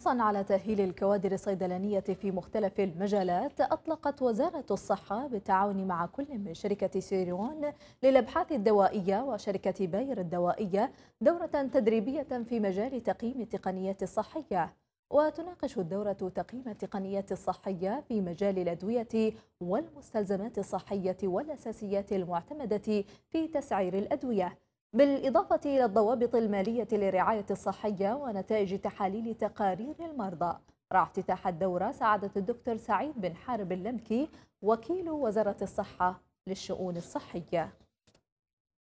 حرصا على تأهيل الكوادر الصيدلانية في مختلف المجالات أطلقت وزارة الصحة بالتعاون مع كل من شركة سيريون للأبحاث الدوائية وشركة باير الدوائية دورة تدريبية في مجال تقييم التقنيات الصحية وتناقش الدورة تقييم التقنيات الصحية في مجال الأدوية والمستلزمات الصحية والأساسيات المعتمدة في تسعير الأدوية بالإضافة إلى الضوابط المالية للرعاية الصحية ونتائج تحاليل تقارير المرضى رأى افتتاح الدورة سعادة الدكتور سعيد بن حارب اللمكي وكيل وزارة الصحة للشؤون الصحية